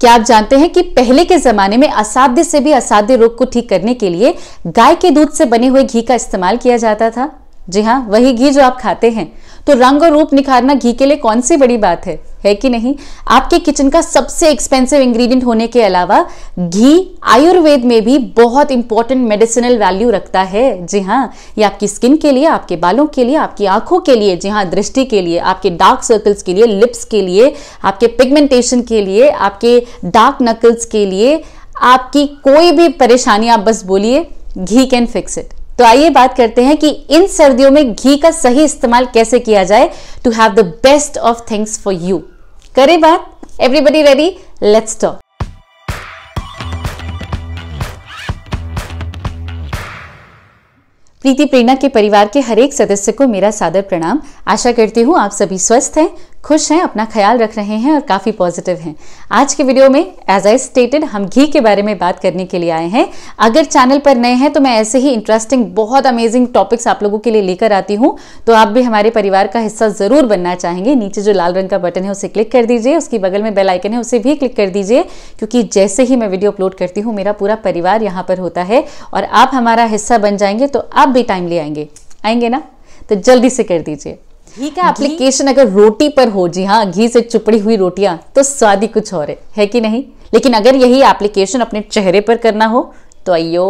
क्या आप जानते हैं कि पहले के जमाने में असाध्य से भी असाध्य रोग को ठीक करने के लिए गाय के दूध से बने हुए घी का इस्तेमाल किया जाता था जी हाँ वही घी जो आप खाते हैं तो रंग और रूप निखारना घी के लिए कौन सी बड़ी बात है है कि नहीं आपके किचन का सबसे एक्सपेंसिव इंग्रेडिएंट होने के अलावा घी आयुर्वेद में भी बहुत इंपॉर्टेंट मेडिसिनल वैल्यू रखता है जी हाँ ये आपकी स्किन के लिए आपके बालों के लिए आपकी आंखों के लिए जी हाँ दृष्टि के लिए आपके डार्क सर्कल्स के लिए लिप्स के लिए आपके पिगमेंटेशन के लिए आपके डार्क नकल्स के लिए आपकी कोई भी परेशानी आप बस बोलिए घी कैन फिक्स इट तो आइए बात करते हैं कि इन सर्दियों में घी का सही इस्तेमाल कैसे किया जाए to have the best of things for you करें बात everybody ready let's talk Preeti Prerna के परिवार के हरेक सदस्य को मेरा सादर प्रणाम आशा करती हूँ आप सभी स्वस्थ हैं खुश हैं अपना ख्याल रख रहे हैं और काफ़ी पॉजिटिव हैं आज के वीडियो में एज आई स्टेटेड हम घी के बारे में बात करने के लिए आए हैं अगर चैनल पर नए हैं तो मैं ऐसे ही इंटरेस्टिंग बहुत अमेजिंग टॉपिक्स आप लोगों के लिए लेकर आती हूँ तो आप भी हमारे परिवार का हिस्सा ज़रूर बनना चाहेंगे नीचे जो लाल रंग का बटन है उसे क्लिक कर दीजिए उसके बगल में बेलाइकन है उसे भी क्लिक कर दीजिए क्योंकि जैसे ही मैं वीडियो अपलोड करती हूँ मेरा पूरा परिवार यहाँ पर होता है और आप हमारा हिस्सा बन जाएंगे तो आप भी टाइम ले आएंगे आएंगे ना तो जल्दी से कर दीजिए घी का एप्लीकेशन अगर रोटी पर हो जी हाँ घी से चुपड़ी हुई रोटियां तो स्वाद ही कुछ और है, है कि नहीं लेकिन अगर यही एप्लीकेशन अपने चेहरे पर करना हो तो अयो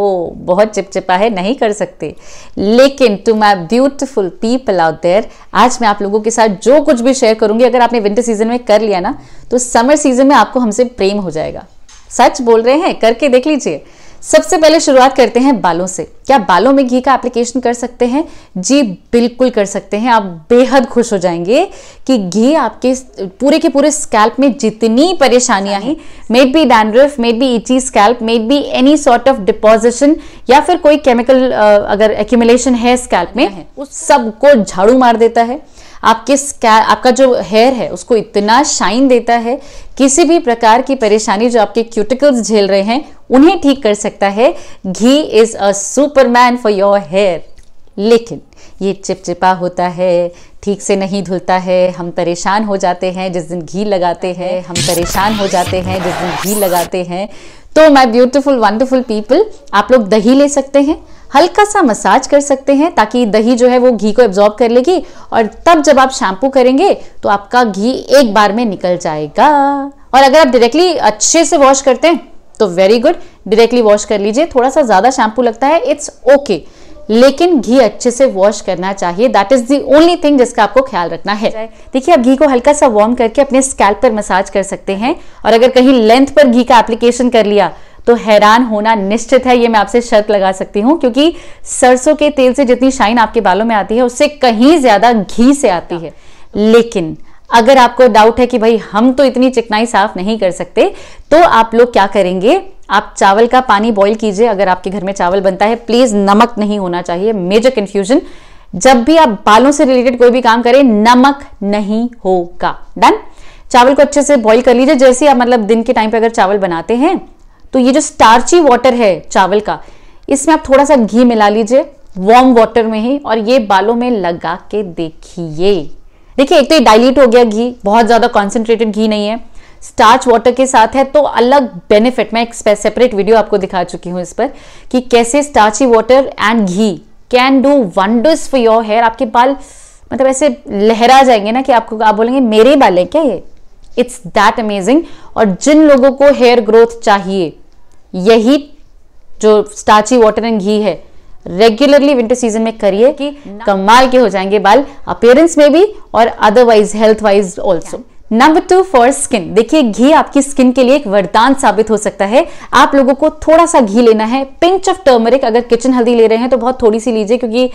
बहुत चिपचिपा है नहीं कर सकते लेकिन to my beautiful people out there आज मैं आप लोगों के साथ जो कुछ भी शेयर करूंगी अगर आपने विंटर सीजन में कर लिया ना तो समर सीजन में आपको हमसे प्रेम हो जाएगा सच बोल रहे हैं करके देख लीजिए सबसे पहले शुरुआत करते हैं बालों से क्या बालों में घी का एप्लीकेशन कर सकते हैं जी बिल्कुल कर सकते हैं आप बेहद खुश हो जाएंगे कि घी आपके पूरे के पूरे स्कैल्प में जितनी परेशानियां हैं maybe dandruff maybe itchy scalp maybe any sort of deposition या फिर कोई केमिकल अगर एक्यूमुलेशन है स्कैल्प में उस सबको झाड़ू मार देता है आपके आपका जो हेयर है उसको इतना शाइन देता है किसी भी प्रकार की परेशानी जो आपके क्यूटिकल्स झेल रहे हैं उन्हें ठीक कर सकता है ghee is a superman for your hair लेकिन ये चिपचिपा होता है ठीक से नहीं धुलता है हम परेशान हो जाते हैं जिस दिन घी लगाते हैं हम परेशान हो जाते हैं जिस दिन घी लगाते हैं तो माई ब्यूटिफुल वंडरफुल पीपल आप लोग दही ले सकते हैं हल्का सा मसाज कर सकते हैं ताकि दही जो है वो घी को एब्जॉर्ब कर लेगी और तब जब आप शैम्पू करेंगे तो आपका घी एक बार में निकल जाएगा और अगर आप डायरेक्टली अच्छे से वॉश करते हैं तो वेरी गुड डायरेक्टली वॉश कर लीजिए थोड़ा सा ज़्यादा शैम्पू लगता है इट्स ओके okay. लेकिन घी अच्छे से वॉश करना चाहिए that is the only thing जिसका आपको ख्याल रखना है देखिए आप घी को हल्का सा वार्म करके अपने स्कैल्प पर मसाज कर सकते हैं और अगर कहीं लेंथ पर घी का एप्लीकेशन कर लिया तो हैरान होना निश्चित है ये मैं आपसे शर्त लगा सकती हूं क्योंकि सरसों के तेल से जितनी शाइन आपके बालों में आती है उससे कहीं ज्यादा घी से आती है लेकिन अगर आपको डाउट है कि भाई हम तो इतनी चिकनाई साफ नहीं कर सकते तो आप लोग क्या करेंगे आप चावल का पानी बॉईल कीजिए अगर आपके घर में चावल बनता है प्लीज नमक नहीं होना चाहिए मेजर कंफ्यूजन जब भी आप बालों से रिलेटेड कोई भी काम करें नमक नहीं होगा डन चावल को अच्छे से बॉईल कर लीजिए जैसे आप मतलब दिन के टाइम पे अगर चावल बनाते हैं तो ये जो स्टार्ची वाटर है चावल का इसमें आप थोड़ा सा घी मिला लीजिए वार्म वाटर में ही और ये बालों में लगा के देखिए देखिए एक तो ये डाइल्यूट हो गया घी बहुत ज़्यादा कॉन्सेंट्रेटेड घी नहीं है स्टार्च वाटर के साथ है तो अलग बेनिफिट मैं एक सेपरेट वीडियो आपको दिखा चुकी हूं इस पर कि कैसे starchy water and ghee can do wonders for your hair आपके बाल मतलब ऐसे लहरा जाएंगे ना कि आपको आप बोलेंगे मेरे बाल हैं क्या ये इट्स दैट अमेजिंग और जिन लोगों को हेयर ग्रोथ चाहिए यही जो स्टाची वाटर एंड घी है रेगुलरली विंटर सीजन में करिए कि कमाल के हो जाएंगे बाल अपेयरेंस में भी और otherwise health wise also number two for skin देखिए घी आपकी स्किन के लिए एक वरदान साबित हो सकता है आप लोगों को थोड़ा सा घी लेना है पिंच ऑफ टर्मरिक अगर किचन हल्दी ले रहे हैं तो बहुत थोड़ी सी लीजिए क्योंकि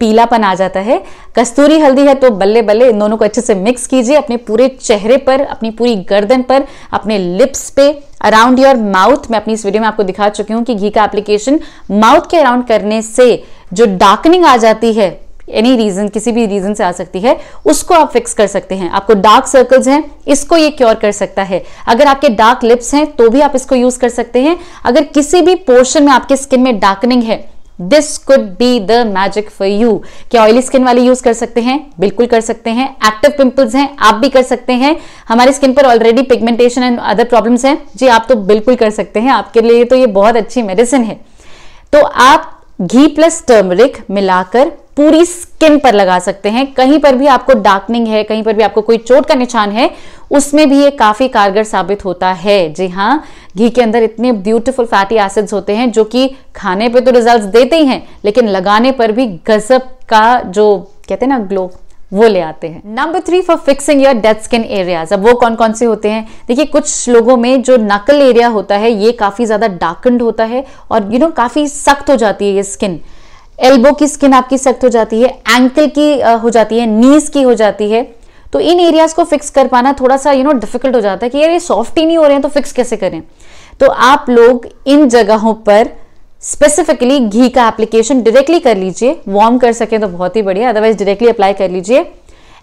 पीलापन आ जाता है कस्तूरी हल्दी है तो बल्ले बल्ले इन दोनों को अच्छे से मिक्स कीजिए अपने पूरे चेहरे पर अपनी पूरी गर्दन पर अपने लिप्स पे अराउंड योर माउथ मैं अपनी इस वीडियो में आपको दिखा चुकी हूँ कि घी का एप्लीकेशन माउथ के अराउंड करने से जो डार्कनिंग आ जाती है एनी रीज़न किसी भी रीज़न से आ सकती है उसको आप फिक्स कर सकते हैं आपको डार्क सर्कल्स हैं इसको ये क्योर कर सकता है अगर आपके डार्क लिप्स हैं तो भी आप इसको यूज़ कर सकते हैं अगर किसी भी पोर्शन में आपके स्किन में डार्कनिंग है this could be the magic for you क्या ऑयली स्किन वाले यूज कर सकते हैं बिल्कुल कर सकते हैं एक्टिव पिंपल्स हैं आप भी कर सकते हैं हमारी स्किन पर already pigmentation and other problems हैं जी आप तो बिल्कुल कर सकते हैं आपके लिए तो ये बहुत अच्छी मेडिसिन है तो आप घी प्लस टर्मरिक मिलाकर पूरी स्किन पर लगा सकते हैं कहीं पर भी आपको डार्कनिंग है कहीं पर भी आपको कोई चोट का निशान है उसमें भी ये काफ़ी कारगर साबित होता है जी हाँ घी के अंदर इतने ब्यूटीफुल फैटी एसिड्स होते हैं जो कि खाने पे तो रिजल्ट्स देते ही हैं लेकिन लगाने पर भी गजब का जो कहते हैं ना ग्लो वो ले आते हैं number three for fixing your dead skin areas अब वो कौन कौन से होते हैं देखिए कुछ लोगों में जो नकल एरिया होता है ये काफ़ी ज़्यादा डार्कंड होता है और यू you नो know, काफ़ी सख्त हो जाती है ये स्किन एल्बो की स्किन आपकी सख्त हो जाती है एंकल की हो जाती है नीज की हो जाती है तो इन एरियाज को फिक्स कर पाना थोड़ा सा यू नो डिफिकल्ट हो जाता है कि यार ये सॉफ्ट ही नहीं हो रहे हैं तो फिक्स कैसे करें तो आप लोग इन जगहों पर स्पेसिफिकली घी का एप्लीकेशन डायरेक्टली कर लीजिए वार्म कर सके तो बहुत ही बढ़िया अदरवाइज डायरेक्टली अप्लाई कर लीजिए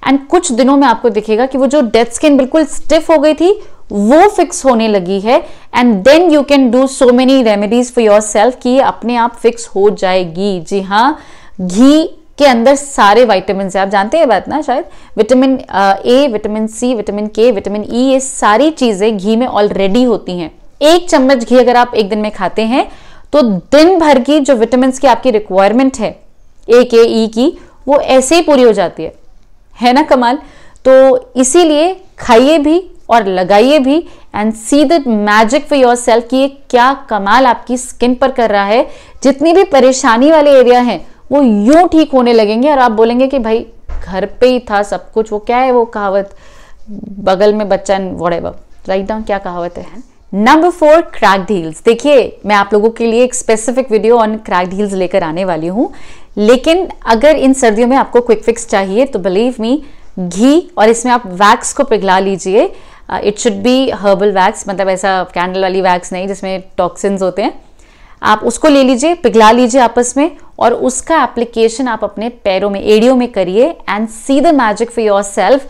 एंड कुछ दिनों में आपको दिखेगा कि वो जो डेथ स्किन बिल्कुल स्टिफ हो गई थी वो फिक्स होने लगी है and then you can do so many remedies for yourself कि ये अपने आप फिक्स हो जाएगी जी हाँ घी के अंदर सारे वाइटामिन आप जानते हैं बात ना शायद vitamin A vitamin C vitamin K vitamin E ये सारी चीज़ें घी में ऑलरेडी होती हैं एक चम्मच घी अगर आप एक दिन में खाते हैं तो दिन भर की जो विटामिन की आपकी रिक्वायरमेंट है ए के ई की वो ऐसे ही पूरी हो जाती है है ना कमाल तो इसीलिए खाइए भी और लगाइए भी and see the magic for yourself कि ये क्या कमाल आपकी स्किन पर कर रहा है जितनी भी परेशानी वाले एरिया हैं वो यूं ठीक होने लगेंगे और आप बोलेंगे कि भाई घर पे ही था सब कुछ वो क्या है वो कहावत बगल में बच्चा वॉड एवर राइट डाउन क्या कहावत है नंबर फोर क्रैक डील्स देखिए मैं आप लोगों के लिए एक specific video on cracked heels लेकर आने वाली हूँ लेकिन अगर इन सर्दियों में आपको क्विक फिक्स चाहिए तो बिलीव मी घी और इसमें आप वैक्स को पिघला लीजिए it should be herbal wax मतलब ऐसा कैंडल वाली वैक्स नहीं जिसमें टॉक्सिन्स होते हैं आप उसको ले लीजिए पिघला लीजिए आपस में और उसका एप्लीकेशन आप अपने पैरों में एड़ियों में करिए and see the magic for yourself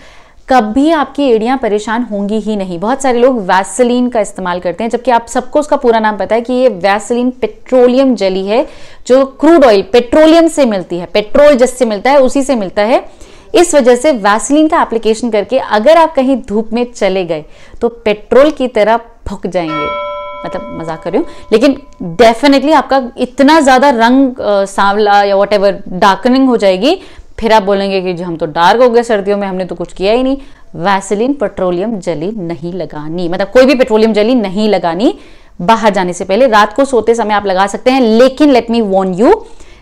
कभी आपकी एड़ियाँ परेशान होंगी ही नहीं बहुत सारे लोग वैसलीन का इस्तेमाल करते हैं जबकि आप सबको उसका पूरा नाम पता है कि ये वैसलीन पेट्रोलियम जली है जो क्रूड ऑयल पेट्रोलियम से मिलती है पेट्रोल जिससे मिलता है उसी से मिलता है इस वजह से वैसलीन का एप्लीकेशन करके अगर आप कहीं धूप में चले गए तो पेट्रोल की तरह भुक जाएंगे मतलब मजाक कर रही हूँ लेकिन डेफिनेटली आपका इतना ज़्यादा रंग सांवला या वट एवर डार्कनिंग हो जाएगी फिर आप बोलेंगे कि जो हम तो डार्क हो गए सर्दियों में हमने तो कुछ किया ही नहीं वैसलीन पेट्रोलियम जली नहीं लगानी मतलब कोई भी पेट्रोलियम जली नहीं लगानी बाहर जाने से पहले रात को सोते समय आप लगा सकते हैं लेकिन लेट मी वॉर्न यू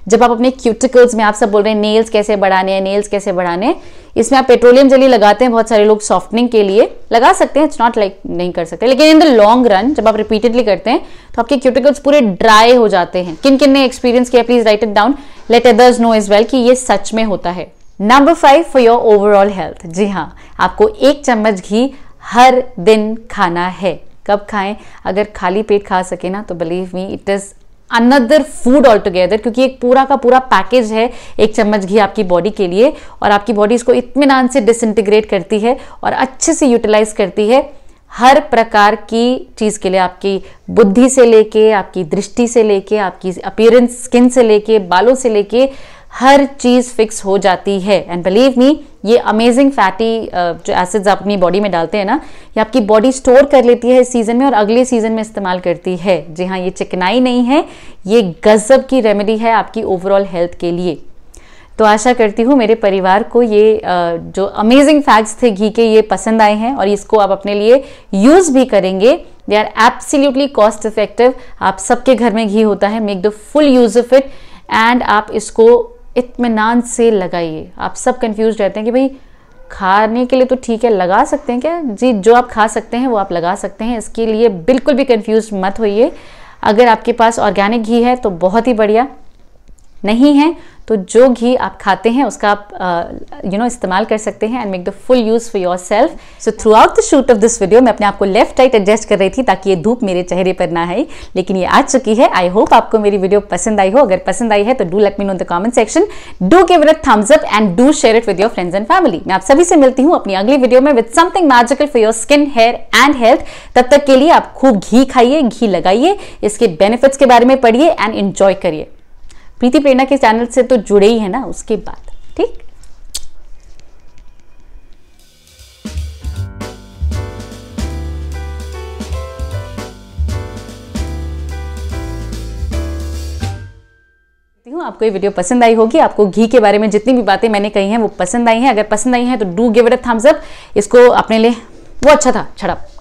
जब आप अपने क्यूटिकल्स में आप सब बोल रहे हैं नेल्स कैसे बढ़ाने हैं नेल्स कैसे बढ़ाने इसमें आप पेट्रोलियम जली लगाते हैं बहुत सारे लोग सॉफ्टनिंग के लिए लगा सकते हैं इट्स नॉट लाइक नहीं कर सकते लेकिन इन द लॉन्ग रन जब आप रिपीटेडली करते हैं तो आपके क्यूटिकल्स पूरे ड्राई हो जाते हैं किन किन ने एक्सपीरियंस किया please write it down let others know as well कि ये सच में होता है number five for your overall health जी हाँ आपको एक चम्मच घी हर दिन खाना है कब खाएं अगर खाली पेट खा सके ना तो believe me it is another food all together क्योंकि एक पूरा का पूरा पैकेज है एक चम्मच घी आपकी बॉडी के लिए और आपकी बॉडी इसको इतमान से डिसइंटीग्रेट करती है और अच्छे से यूटिलाइज करती है हर प्रकार की चीज़ के लिए आपकी बुद्धि से लेके आपकी दृष्टि से लेके आपकी अपीयरेंस स्किन से लेके बालों से लेके हर चीज़ फिक्स हो जाती है एंड बिलीव मी ये अमेजिंग फैटी uh, जो एसिड्स आप अपनी बॉडी में डालते हैं ना ये आपकी बॉडी स्टोर कर लेती है इस सीज़न में और अगले सीज़न में इस्तेमाल करती है जी हाँ ये चिकनाई नहीं है ये गज़ब की रेमेडी है आपकी ओवरऑल हेल्थ के लिए तो आशा करती हूँ मेरे परिवार को ये uh, जो अमेजिंग फैक्ट्स थे घी के ये पसंद आए हैं और इसको आप अपने लिए यूज़ भी करेंगे they are absolutely cost effective आप सबके घर में घी होता है make the full use of it and आप इसको इतमान से लगाइए आप सब कंफ्यूज रहते हैं कि भाई खाने के लिए तो ठीक है लगा सकते हैं क्या जी जो आप खा सकते हैं वो आप लगा सकते हैं इसके लिए बिल्कुल भी कंफ्यूज मत होइए अगर आपके पास ऑर्गेनिक घी है तो बहुत ही बढ़िया नहीं है तो जो घी आप खाते हैं उसका आप यू नो इस्तेमाल कर सकते हैं and make the full use for yourself so throughout the shoot of this video मैं अपने आप को लेफ्ट राइट एडजस्ट कर रही थी ताकि ये धूप मेरे चेहरे पर ना आई लेकिन ये आ चुकी है आई होप आपको मेरी वीडियो पसंद आई हो अगर पसंद आई है तो do let me know the comment section do give it thumbs up and do share it with your friends and family मैं आप सभी से मिलती हूँ अपनी अगली वीडियो में with something magical for your skin hair and health तब तक के लिए आप खूब घी खाइए घी लगाइए इसके बेनिफिट्स के बारे में पढ़िए एंड एंजॉय करिए प्रीति प्रेरणा के चैनल से तो जुड़े ही है ना उसके बाद ठीक आपको ये वीडियो पसंद आई होगी आपको घी के बारे में जितनी भी बातें मैंने कही हैं वो पसंद आई हैं अगर पसंद आई हैं तो do give it a thumbs up इसको अपने लिए वो अच्छा था छड़प